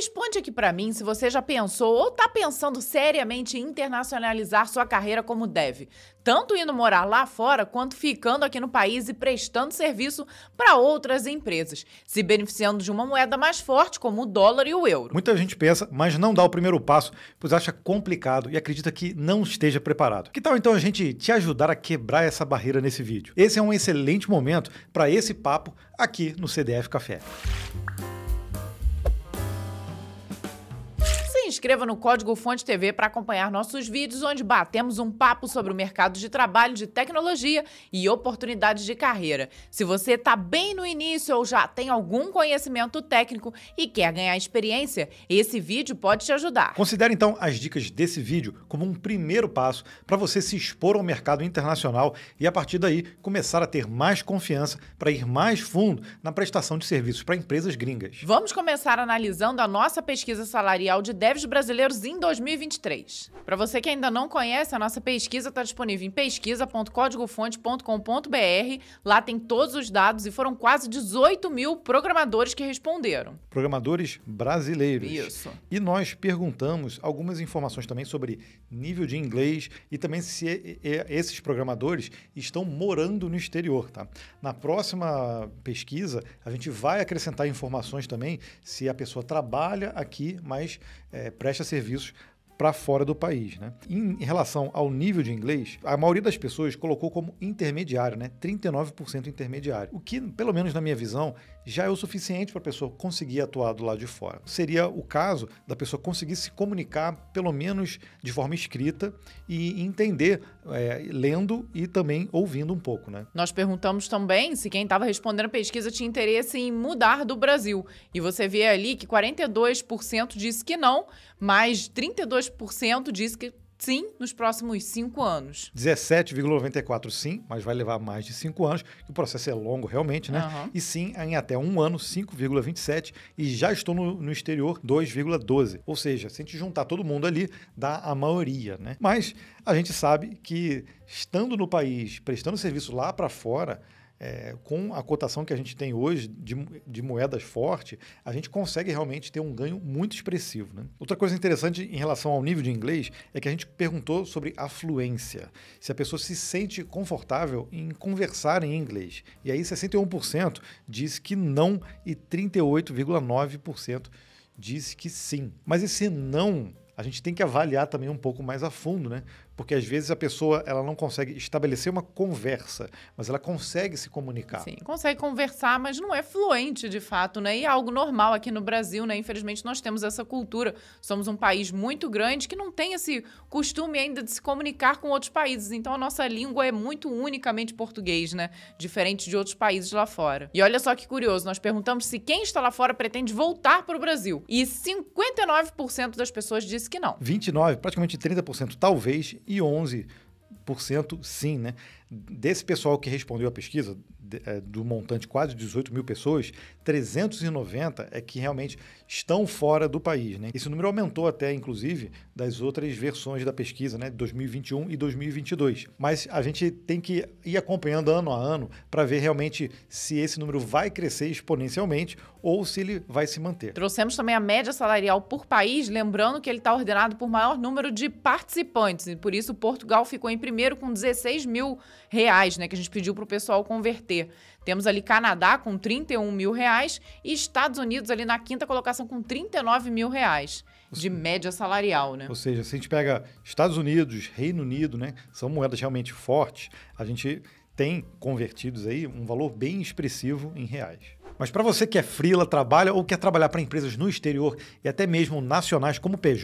Responde aqui para mim se você já pensou ou está pensando seriamente em internacionalizar sua carreira como deve, tanto indo morar lá fora quanto ficando aqui no país e prestando serviço para outras empresas, se beneficiando de uma moeda mais forte como o dólar e o euro. Muita gente pensa, mas não dá o primeiro passo, pois acha complicado e acredita que não esteja preparado. Que tal então a gente te ajudar a quebrar essa barreira nesse vídeo? Esse é um excelente momento para esse papo aqui no CDF Café. inscreva no Código Fonte TV para acompanhar nossos vídeos, onde batemos um papo sobre o mercado de trabalho de tecnologia e oportunidades de carreira. Se você está bem no início ou já tem algum conhecimento técnico e quer ganhar experiência, esse vídeo pode te ajudar. Considere então as dicas desse vídeo como um primeiro passo para você se expor ao mercado internacional e a partir daí começar a ter mais confiança para ir mais fundo na prestação de serviços para empresas gringas. Vamos começar analisando a nossa pesquisa salarial de devs brasileiros em 2023. Para você que ainda não conhece, a nossa pesquisa está disponível em pesquisa.códigofonte.com.br. Lá tem todos os dados e foram quase 18 mil programadores que responderam. Programadores brasileiros. Isso. E nós perguntamos algumas informações também sobre nível de inglês e também se esses programadores estão morando no exterior, tá? Na próxima pesquisa, a gente vai acrescentar informações também se a pessoa trabalha aqui, mas é, presta serviços para fora do país. Né? Em relação ao nível de inglês, a maioria das pessoas colocou como intermediário, né? 39% intermediário. O que, pelo menos na minha visão, já é o suficiente para a pessoa conseguir atuar do lado de fora. Seria o caso da pessoa conseguir se comunicar, pelo menos de forma escrita, e entender, é, lendo e também ouvindo um pouco, né? Nós perguntamos também se quem estava respondendo a pesquisa tinha interesse em mudar do Brasil. E você vê ali que 42% disse que não, mas 32% disse que Sim, nos próximos cinco anos. 17,94 sim, mas vai levar mais de cinco anos. O processo é longo realmente, né? Uhum. E sim, em até um ano, 5,27. E já estou no, no exterior, 2,12. Ou seja, se a gente juntar todo mundo ali, dá a maioria, né? Mas a gente sabe que estando no país, prestando serviço lá para fora, é, com a cotação que a gente tem hoje de, de, moedas forte, a gente consegue realmente ter um ganho muito expressivo. Né? Outra coisa interessante em relação ao nível de inglês é que a gente perguntou sobre a fluência, se a pessoa se sente confortável em conversar em inglês. E aí 61% disse que não e 38,9% disse que sim. Mas esse não a gente tem que avaliar também um pouco mais a fundo, né? porque às vezes a pessoa ela não consegue estabelecer uma conversa, mas ela consegue se comunicar. Sim, consegue conversar, mas não é fluente de fato, né? E é algo normal aqui no Brasil, né? Infelizmente nós temos essa cultura. Somos um país muito grande que não tem esse costume ainda de se comunicar com outros países. Então a nossa língua é muito unicamente português, né? Diferente de outros países lá fora. E olha só que curioso, nós perguntamos se quem está lá fora pretende voltar para o Brasil. E 59% das pessoas disse que não. 29, praticamente 30% talvez e 11% sim, né? Desse pessoal que respondeu a pesquisa, é, do montante quase 18 mil pessoas, 390 é que realmente estão fora do país. Né? Esse número aumentou até, inclusive, das outras versões da pesquisa, né, de 2021 e 2022. Mas a gente tem que ir acompanhando ano a ano para ver realmente se esse número vai crescer exponencialmente ou se ele vai se manter. Trouxemos também a média salarial por país, lembrando que ele está ordenado por maior número de participantes, e por isso Portugal ficou em primeiro com 16 mil reais, né, que a gente pediu para o pessoal converter. Temos ali Canadá com 31 mil reais e Estados Unidos ali na quinta colocação com 39 mil reais de média salarial, né? Ou seja, se a gente pega Estados Unidos, Reino Unido, né, são moedas realmente fortes, a gente tem convertidos aí um valor bem expressivo em reais. Mas para você que é frila, trabalha ou quer trabalhar para empresas no exterior e até mesmo nacionais como PJ,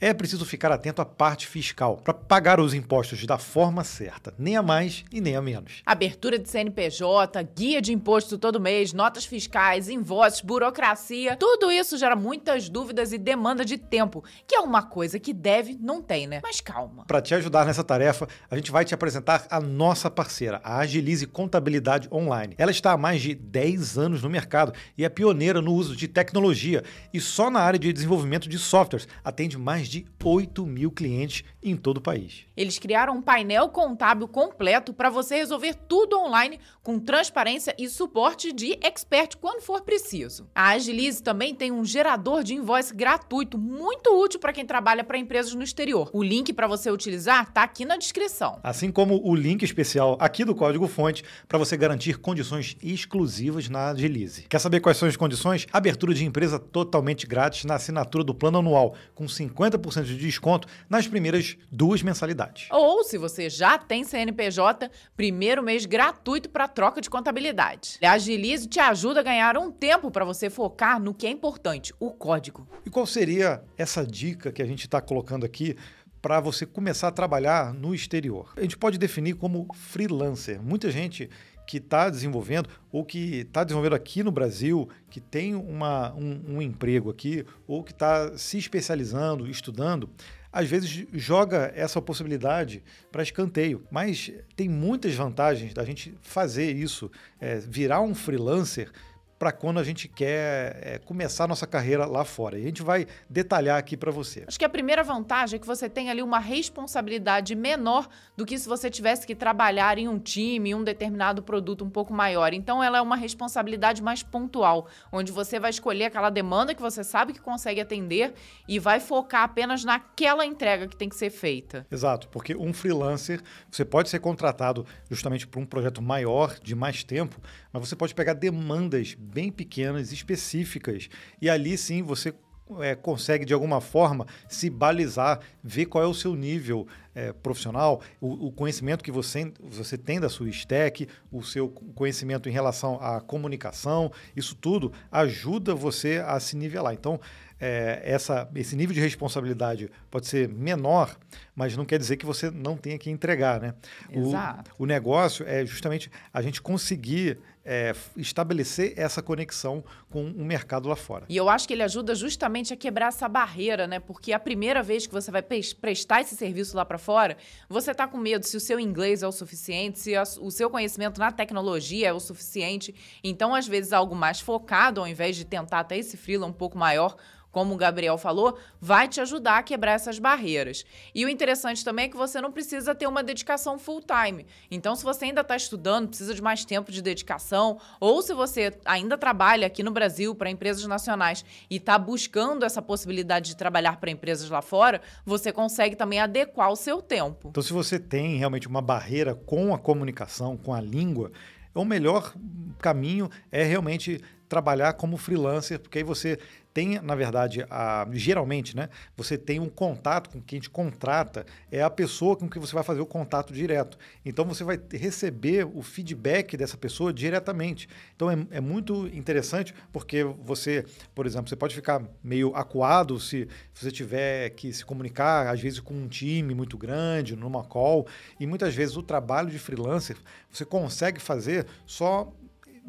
é preciso ficar atento à parte fiscal para pagar os impostos da forma certa, nem a mais e nem a menos. Abertura de CNPJ, guia de imposto todo mês, notas fiscais, invoices, burocracia, tudo isso gera muitas dúvidas e demanda de tempo, que é uma coisa que deve não tem, né? Mas calma. Para te ajudar nessa tarefa, a gente vai te apresentar a nossa parceira, a Agilize Contabilidade Online. Ela está há mais de 10 anos no mercado e é pioneira no uso de tecnologia e só na área de desenvolvimento de softwares atende mais de de 8 mil clientes em todo o país. Eles criaram um painel contábil completo para você resolver tudo online com transparência e suporte de expert quando for preciso. A Agilize também tem um gerador de invoice gratuito, muito útil para quem trabalha para empresas no exterior. O link para você utilizar está aqui na descrição. Assim como o link especial aqui do código-fonte para você garantir condições exclusivas na Agilize. Quer saber quais são as condições? Abertura de empresa totalmente grátis na assinatura do plano anual, com 50 50% de desconto nas primeiras duas mensalidades. Ou, se você já tem CNPJ, primeiro mês gratuito para troca de contabilidade. A Agilize te ajuda a ganhar um tempo para você focar no que é importante, o código. E qual seria essa dica que a gente está colocando aqui para você começar a trabalhar no exterior. A gente pode definir como freelancer. Muita gente que está desenvolvendo ou que está desenvolvendo aqui no Brasil, que tem uma, um, um emprego aqui ou que está se especializando, estudando, às vezes joga essa possibilidade para escanteio. Mas tem muitas vantagens da gente fazer isso, é, virar um freelancer para quando a gente quer é, começar a nossa carreira lá fora. E a gente vai detalhar aqui para você. Acho que a primeira vantagem é que você tem ali uma responsabilidade menor do que se você tivesse que trabalhar em um time, em um determinado produto um pouco maior. Então ela é uma responsabilidade mais pontual, onde você vai escolher aquela demanda que você sabe que consegue atender e vai focar apenas naquela entrega que tem que ser feita. Exato, porque um freelancer, você pode ser contratado justamente para um projeto maior, de mais tempo, mas você pode pegar demandas bem pequenas, específicas, e ali sim você é, consegue de alguma forma se balizar, ver qual é o seu nível é, profissional, o, o, conhecimento que você, você tem da sua stack, o seu conhecimento em relação à comunicação, isso tudo ajuda você a se nivelar. Então, é, essa, esse nível de responsabilidade pode ser menor, mas não quer dizer que você não tenha que entregar. Né? Exato. O, o negócio é justamente a gente conseguir é, estabelecer essa conexão com o mercado lá fora. E eu acho que ele ajuda justamente a quebrar essa barreira, né? Porque a primeira vez que você vai prestar esse serviço lá para fora, você está com medo se o seu inglês é o suficiente, se o seu conhecimento na tecnologia é o suficiente. Então, às vezes, algo mais focado, ao invés de tentar até esse freela um pouco maior, como o Gabriel falou, vai te ajudar a quebrar essas barreiras. E o interessante também é que você não precisa ter uma dedicação full time. Então, se você ainda está estudando, precisa de mais tempo de dedicação, ou se você ainda trabalha aqui no Brasil para empresas nacionais e está buscando essa possibilidade de trabalhar para empresas lá fora, você consegue também adequar o seu tempo. Então, se você tem realmente uma barreira com a comunicação, com a língua, é o melhor caminho é realmente trabalhar como freelancer, porque aí você tem, na verdade, a, geralmente, né? Você tem um contato com quem te contrata, é a pessoa com quem você vai fazer o contato direto. Então você vai receber o feedback dessa pessoa diretamente. Então é, é muito interessante porque você, por exemplo, você pode ficar meio acuado se você tiver que se comunicar, às vezes, com um time muito grande, numa call, e muitas vezes o trabalho de freelancer você consegue fazer só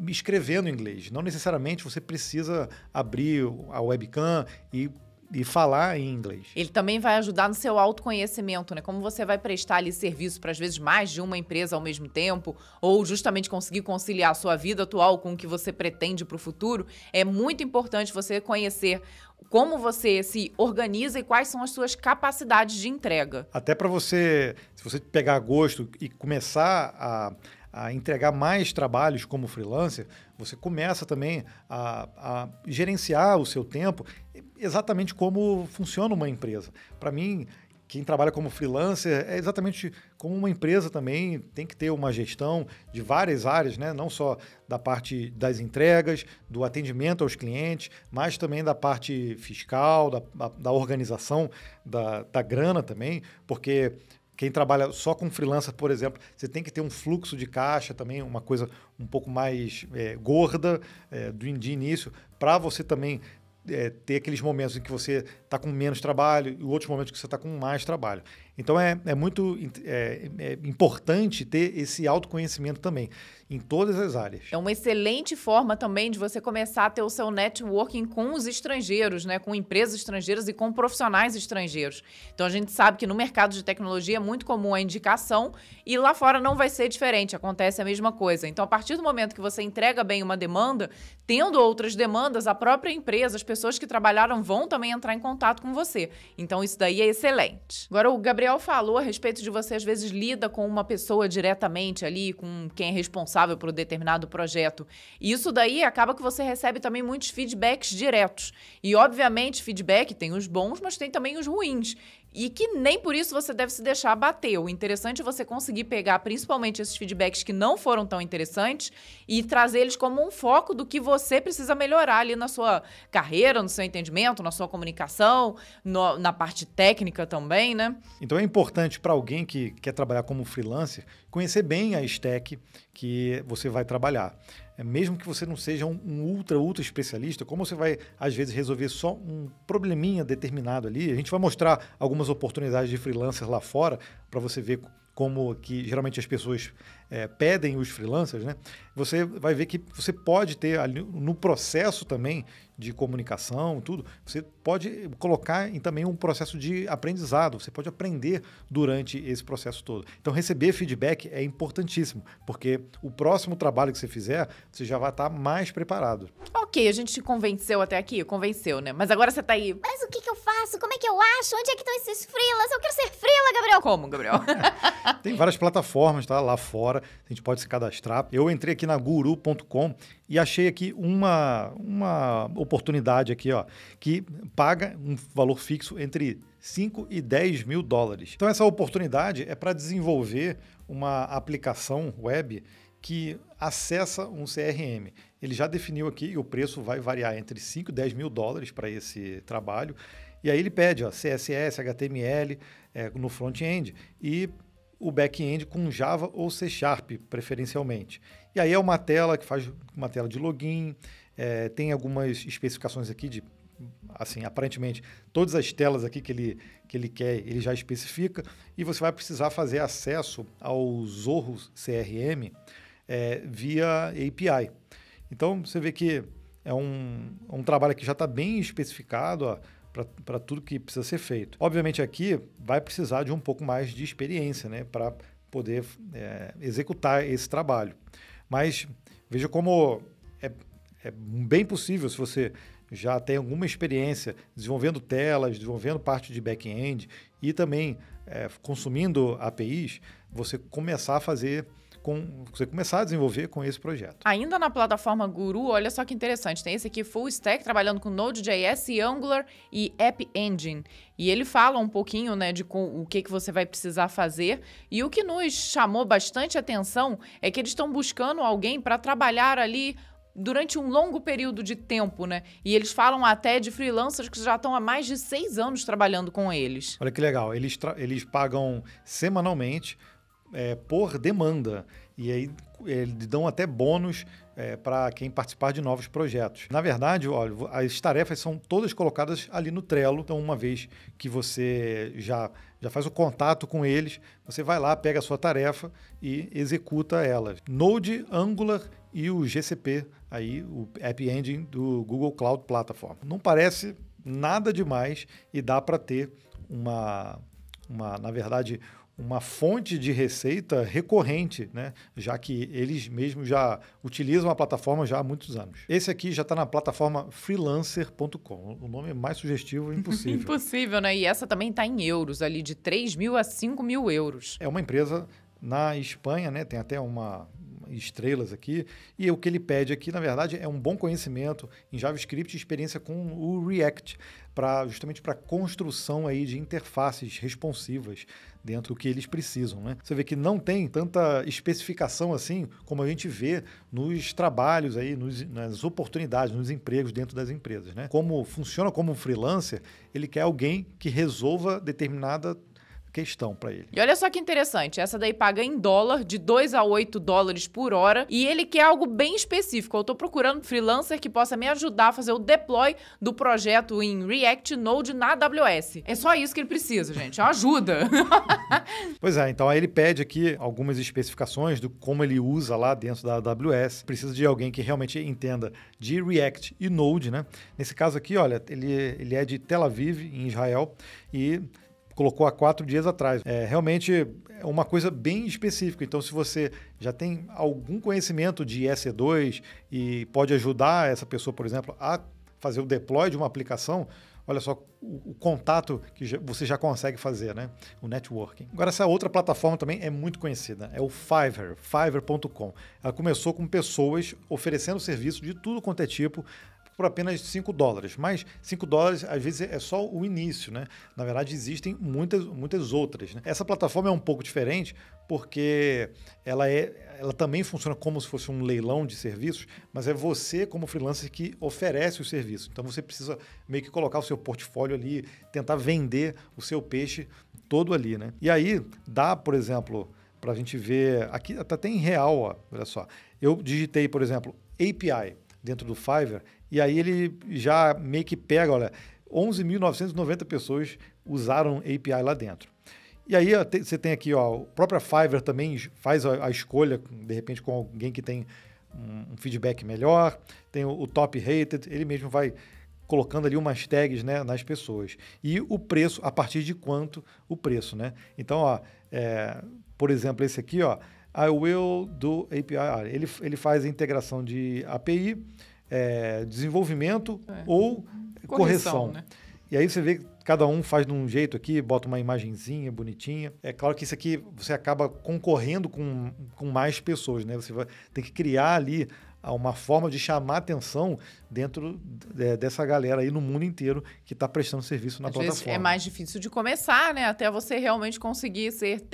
escrevendo em inglês. Não necessariamente você precisa abrir a webcam e e falar em inglês. Ele também vai ajudar no seu autoconhecimento, né? Como você vai prestar ali serviço para às vezes mais de uma empresa ao mesmo tempo, ou justamente conseguir conciliar a sua vida atual com o que você pretende para o futuro, é muito importante você conhecer como você se organiza e quais são as suas capacidades de entrega. Até para você, se você pegar gosto e começar a a entregar mais trabalhos como freelancer, você começa também a, a gerenciar o seu tempo exatamente como funciona uma empresa. Para mim, quem trabalha como freelancer é exatamente como uma empresa também tem que ter uma gestão de várias áreas, né? não só da parte das entregas, do atendimento aos clientes, mas também da parte fiscal, da, da organização da, da grana também, porque quem trabalha só com freelancer, por exemplo, você tem que ter um fluxo de caixa também, uma coisa um pouco mais é, gorda é, do, de início, para você também é, ter aqueles momentos em que você está com menos trabalho e outros momentos que você está com mais trabalho. Então é, é muito é, é importante ter esse autoconhecimento também, em todas as áreas. É uma excelente forma também de você começar a ter o seu networking com os estrangeiros, né? com empresas estrangeiras e com profissionais estrangeiros. Então a gente sabe que no mercado de tecnologia é muito comum a indicação e lá fora não vai ser diferente, acontece a mesma coisa. Então a partir do momento que você entrega bem uma demanda, tendo outras demandas, a própria empresa, as pessoas que trabalharam vão também entrar em contato contato com você. Então isso daí é excelente. Agora o Gabriel falou a respeito de você às vezes lida com uma pessoa diretamente ali, com quem é responsável por um determinado projeto. E isso daí acaba que você recebe também muitos feedbacks diretos. E obviamente feedback tem os bons, mas tem também os ruins e que nem por isso você deve se deixar abater. O interessante é você conseguir pegar principalmente esses feedbacks que não foram tão interessantes e trazer eles como um foco do que você precisa melhorar ali na sua carreira, no seu entendimento, na sua comunicação, no, na parte técnica também, né? Então é importante para alguém que quer trabalhar como freelancer conhecer bem a stack que você vai trabalhar. É, mesmo que você não seja um, ultra, ultra especialista, como você vai, às vezes, resolver só um probleminha determinado ali? A gente vai mostrar algumas oportunidades de freelancer lá fora para você ver como que geralmente as pessoas é, pedem os freelancers, né? Você vai ver que você pode ter ali no processo também de comunicação, tudo, você pode colocar em também um processo de aprendizado, você pode aprender durante esse processo todo. Então, receber feedback é importantíssimo, porque o próximo trabalho que você fizer, você já vai estar mais preparado. Ok, a gente te convenceu até aqui, convenceu, né? Mas agora você tá aí, mas o que, que eu faço? Como é que eu acho? Onde é que estão esses frilas? Eu quero ser frila, Gabriel! Como, Gabriel? Tem várias plataformas, tá? Lá fora, a gente pode se cadastrar. Eu entrei aqui na guru.com e achei aqui uma, uma oportunidade aqui, ó, que paga um valor fixo entre 5 e 10 mil dólares. Então, essa oportunidade é para desenvolver uma aplicação web que acessa um CRM. Ele já definiu aqui e o preço vai variar entre 5 e 10 mil dólares para esse trabalho. E aí ele pede ó, CSS, HTML é, no front-end e o back-end com Java ou C Sharp, preferencialmente. E aí é uma tela que faz uma tela de login, é, tem algumas especificações aqui de assim, aparentemente, todas as telas aqui que ele, que ele quer, ele já especifica, e você vai precisar fazer acesso ao Zorro CRM é, via API. Então, você vê que é um, um trabalho que já está bem especificado para tudo que precisa ser feito. Obviamente, aqui vai precisar de um pouco mais de experiência né, para poder é, executar esse trabalho. Mas veja como é, é bem possível, se você já tem alguma experiência desenvolvendo telas, desenvolvendo parte de back-end e também é, consumindo APIs, você começar a fazer com você começar a desenvolver com esse projeto. Ainda na plataforma Guru, olha só que interessante, tem esse aqui full stack trabalhando com Node.js, e Angular e App Engine. E ele fala um pouquinho, né, de com, o que que você vai precisar fazer. E o que nos chamou bastante atenção é que eles estão buscando alguém para trabalhar ali durante um longo período de tempo, né? E eles falam até de freelancers que já estão há mais de seis anos trabalhando com eles. Olha que legal. Eles, eles pagam semanalmente é, por demanda. E aí eles dão até bônus é, para quem participar de novos projetos. Na verdade, olha, as tarefas são todas colocadas ali no Trello. Então, uma vez que você já, já faz o contato com eles, você vai lá, pega a sua tarefa e executa ela. Node, Angular e o GCP, aí, o App Engine do Google Cloud Platform. Não parece nada demais e dá para ter uma, uma, na verdade, uma fonte de receita recorrente, né? já que eles mesmos já utilizam a plataforma já há muitos anos. Esse aqui já está na plataforma freelancer.com. O nome é mais sugestivo impossível. impossível, né? E essa também está em euros, ali de 3 mil a 5 mil euros. É uma empresa na Espanha, né? Tem até uma estrelas aqui. E o que ele pede aqui, na verdade, é um bom conhecimento em JavaScript e experiência com o React, para justamente para construção aí de interfaces responsivas dentro do que eles precisam. Né? Você vê que não tem tanta especificação assim como a gente vê nos trabalhos aí, nos, nas oportunidades, nos empregos dentro das empresas. Né? Como funciona como um freelancer, ele quer alguém que resolva determinada questão para ele. E olha só que interessante, essa daí paga em dólar, de 2 a 8 dólares por hora, e ele quer algo bem específico. Eu estou procurando um freelancer que possa me ajudar a fazer o deploy do projeto em React Node na AWS. É só isso que ele precisa, gente. Ajuda! pois é, então aí ele pede aqui algumas especificações do como ele usa lá dentro da AWS. Precisa de alguém que realmente entenda de React e Node, né? Nesse caso aqui, olha, ele, ele é de Tel Aviv, em Israel, e colocou há quatro dias atrás. É realmente é uma coisa bem específica. Então, se você já tem algum conhecimento de EC2 e pode ajudar essa pessoa, por exemplo, a fazer o deploy de uma aplicação, olha só o, contato que você já consegue fazer, né? O networking. Agora, essa outra plataforma também é muito conhecida, é o Fiverr, fiverr.com. Ela começou com pessoas oferecendo serviço de tudo quanto é tipo por apenas 5 dólares. Mas 5 dólares, às vezes, é só o início, né? Na verdade, existem muitas, muitas outras. Né? Essa plataforma é um pouco diferente porque ela, é, ela também funciona como se fosse um leilão de serviços, mas é você, como freelancer, que oferece o serviço. Então, você precisa meio que colocar o seu portfólio ali, tentar vender o seu peixe todo ali, né? E aí, dá, por exemplo para a gente ver. Aqui tá até em real, ó, olha só. Eu digitei, por exemplo, API dentro do Fiverr e aí ele já meio que pega, olha, 11.990 pessoas usaram API lá dentro. E aí você tem aqui, ó, a própria Fiverr também faz a, a escolha, de repente, com alguém que tem um, feedback melhor, tem o, o, top rated, ele mesmo vai colocando ali umas tags né, nas pessoas. E o preço, a partir de quanto o preço, né? Então, ó, é, por exemplo, esse aqui, ó, I will do API, ele, ele faz a integração de API, é, desenvolvimento é. ou correção. correção. Né? E aí você vê que cada um faz de um jeito aqui, bota uma imagenzinha bonitinha. É claro que isso aqui você acaba concorrendo com, com mais pessoas, né? Você vai, tem que criar ali a uma forma de chamar atenção dentro é, dessa galera aí no mundo inteiro que está prestando serviço na Às é plataforma. é mais difícil de começar, né? Até você realmente conseguir ser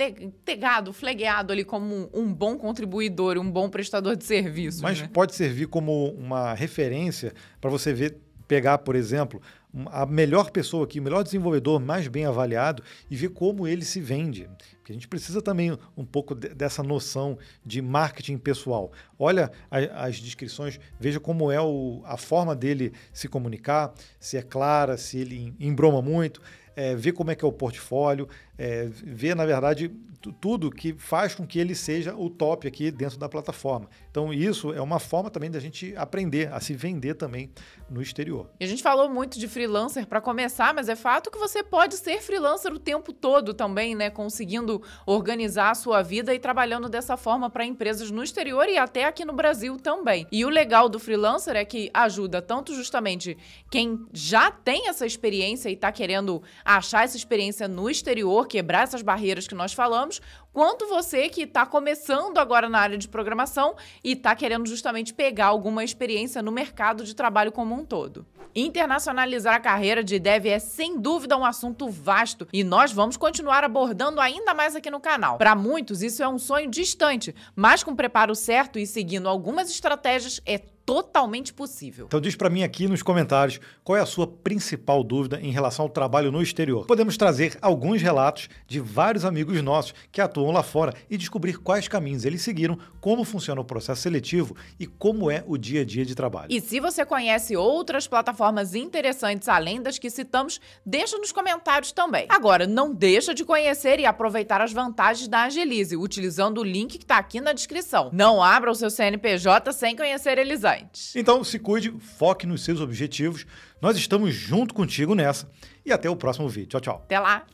pegado, flegueado ali como um, um, bom contribuidor, um bom prestador de serviço. Mas né? pode servir como uma referência para você ver, pegar, por exemplo, a melhor pessoa aqui, o melhor desenvolvedor, mais bem avaliado e ver como ele se vende. Porque a gente precisa também um pouco de, dessa noção de marketing pessoal. Olha a, as descrições, veja como é o, a forma dele se comunicar, se é clara, se ele embroma muito, é, vê como é que é o portfólio, é, ver, na verdade, tudo que faz com que ele seja o top aqui dentro da plataforma. Então, isso é uma forma também da gente aprender a se vender também no exterior. E a gente falou muito de freelancer para começar, mas é fato que você pode ser freelancer o tempo todo também, né? Conseguindo organizar a sua vida e trabalhando dessa forma para empresas no exterior e até aqui no Brasil também. E o legal do freelancer é que ajuda tanto justamente quem já tem essa experiência e está querendo achar essa experiência no exterior quebrar essas barreiras que nós falamos, quanto você que está começando agora na área de programação e está querendo justamente pegar alguma experiência no mercado de trabalho como um todo. Internacionalizar a carreira de dev é sem dúvida um assunto vasto e nós vamos continuar abordando ainda mais aqui no canal. Para muitos, isso é um sonho distante, mas com preparo certo e seguindo algumas estratégias, é totalmente possível. Então diz para mim aqui nos comentários qual é a sua principal dúvida em relação ao trabalho no exterior. Podemos trazer alguns relatos de vários amigos nossos que atuam lá fora e descobrir quais caminhos eles seguiram, como funciona o processo seletivo e como é o dia a dia de trabalho. E se você conhece outras plataformas interessantes além das que citamos, deixa nos comentários também. Agora, não deixa de conhecer e aproveitar as vantagens da Agilize utilizando o link que está aqui na descrição. Não abra o seu CNPJ sem conhecer Elisa importante. Então, se cuide, foque nos seus objetivos. Nós estamos junto contigo nessa. E até o próximo vídeo. Tchau, tchau. Até lá.